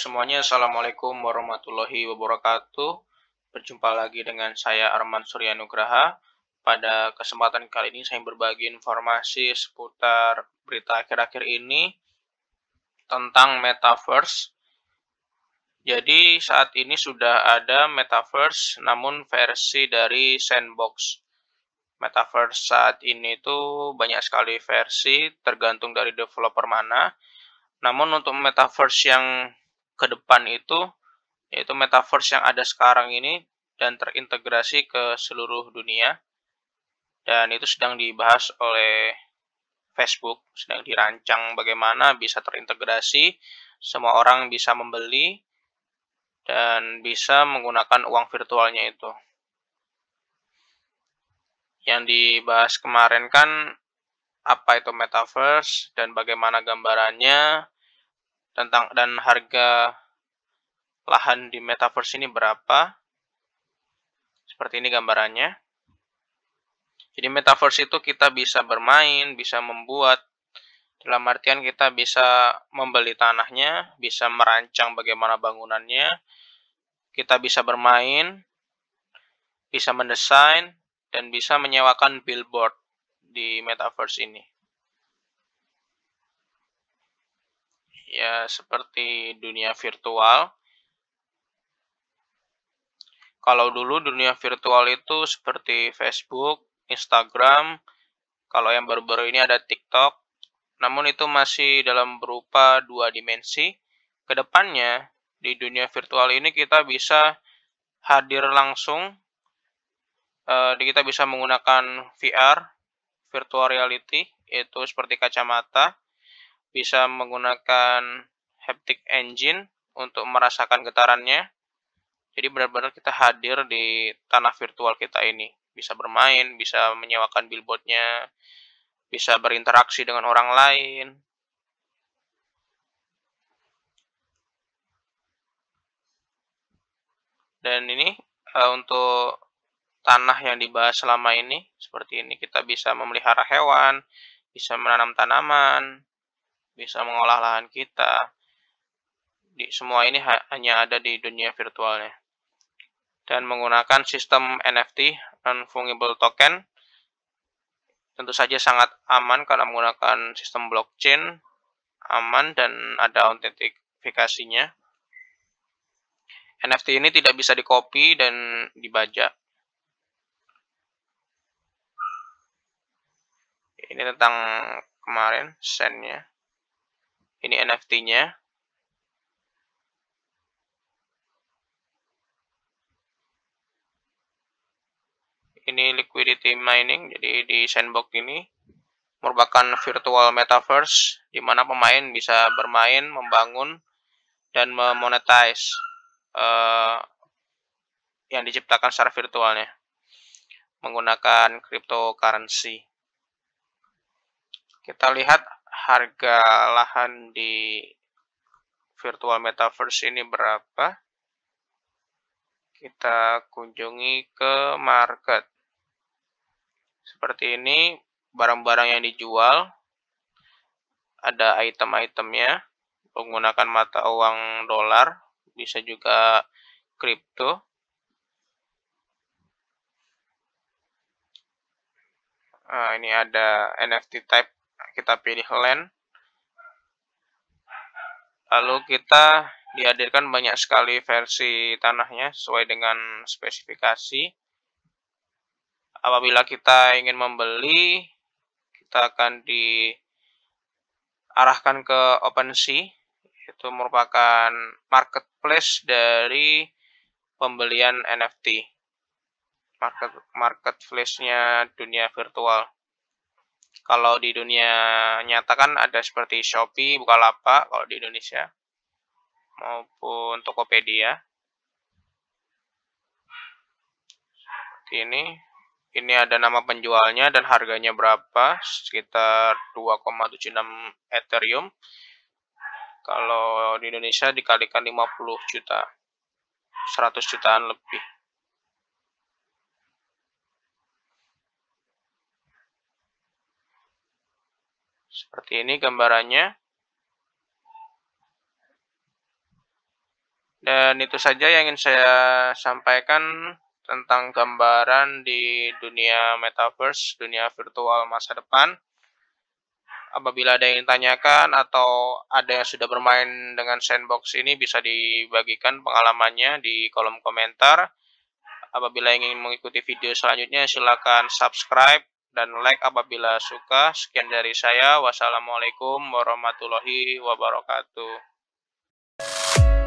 semuanya, Assalamualaikum warahmatullahi wabarakatuh. Berjumpa lagi dengan saya Arman Suryanugraha. Pada kesempatan kali ini saya berbagi informasi seputar berita akhir-akhir ini tentang Metaverse. Jadi saat ini sudah ada Metaverse namun versi dari Sandbox. Metaverse saat ini itu banyak sekali versi tergantung dari developer mana. Namun untuk metaverse yang ke depan itu yaitu metaverse yang ada sekarang ini dan terintegrasi ke seluruh dunia. Dan itu sedang dibahas oleh Facebook, sedang dirancang bagaimana bisa terintegrasi, semua orang bisa membeli dan bisa menggunakan uang virtualnya itu. Yang dibahas kemarin kan apa itu metaverse dan bagaimana gambarannya, tentang dan harga lahan di metaverse ini berapa. Seperti ini gambarannya. Jadi metaverse itu kita bisa bermain, bisa membuat, dalam artian kita bisa membeli tanahnya, bisa merancang bagaimana bangunannya, kita bisa bermain, bisa mendesain, dan bisa menyewakan billboard di metaverse ini. ya seperti dunia virtual. Kalau dulu dunia virtual itu seperti Facebook, Instagram, kalau yang baru-baru ini ada TikTok, namun itu masih dalam berupa dua dimensi. Kedepannya, di dunia virtual ini kita bisa hadir langsung, eh, kita bisa menggunakan VR, virtual reality, yaitu seperti kacamata, bisa menggunakan haptic engine untuk merasakan getarannya. Jadi benar-benar kita hadir di tanah virtual kita ini. Bisa bermain, bisa menyewakan billboardnya, bisa berinteraksi dengan orang lain. Dan ini uh, untuk tanah yang dibahas selama ini, seperti ini kita bisa memelihara hewan, bisa menanam tanaman, bisa mengolah lahan kita. Di, semua ini hanya ada di dunia virtualnya. Dan menggunakan sistem NFT, Non-Fungible Token, tentu saja sangat aman karena menggunakan sistem blockchain, aman dan ada autentifikasinya. NFT ini tidak bisa dikopi dan dibajak. Ini tentang kemarin, sendnya. Ini NFT-nya. Ini liquidity mining, jadi di sandbox ini merupakan virtual metaverse di mana pemain bisa bermain, membangun, dan memonetize uh, yang diciptakan secara virtualnya menggunakan cryptocurrency. Kita lihat harga lahan di virtual metaverse ini berapa? Kita kunjungi ke market. Seperti ini, barang-barang yang dijual, ada item-itemnya, menggunakan mata uang dolar, bisa juga kripto. Nah, ini ada NFT type kita pilih land Lalu kita dihadirkan banyak sekali versi tanahnya sesuai dengan spesifikasi. Apabila kita ingin membeli, kita akan diarahkan ke OpenSea. Itu merupakan marketplace dari pembelian NFT. Market, marketplace-nya dunia virtual. Kalau di dunia nyata kan ada seperti Shopee, Bukalapak kalau di Indonesia maupun Tokopedia. Seperti ini. Ini ada nama penjualnya dan harganya berapa? Sekitar 2,76 Ethereum. Kalau di Indonesia dikalikan 50 juta. 100 jutaan lebih. Seperti ini gambarannya. Dan itu saja yang ingin saya sampaikan tentang gambaran di dunia metaverse, dunia virtual masa depan. Apabila ada yang ditanyakan atau ada yang sudah bermain dengan sandbox ini bisa dibagikan pengalamannya di kolom komentar. Apabila ingin mengikuti video selanjutnya silakan subscribe dan like apabila suka. Sekian dari saya. Wassalamualaikum warahmatullahi wabarakatuh.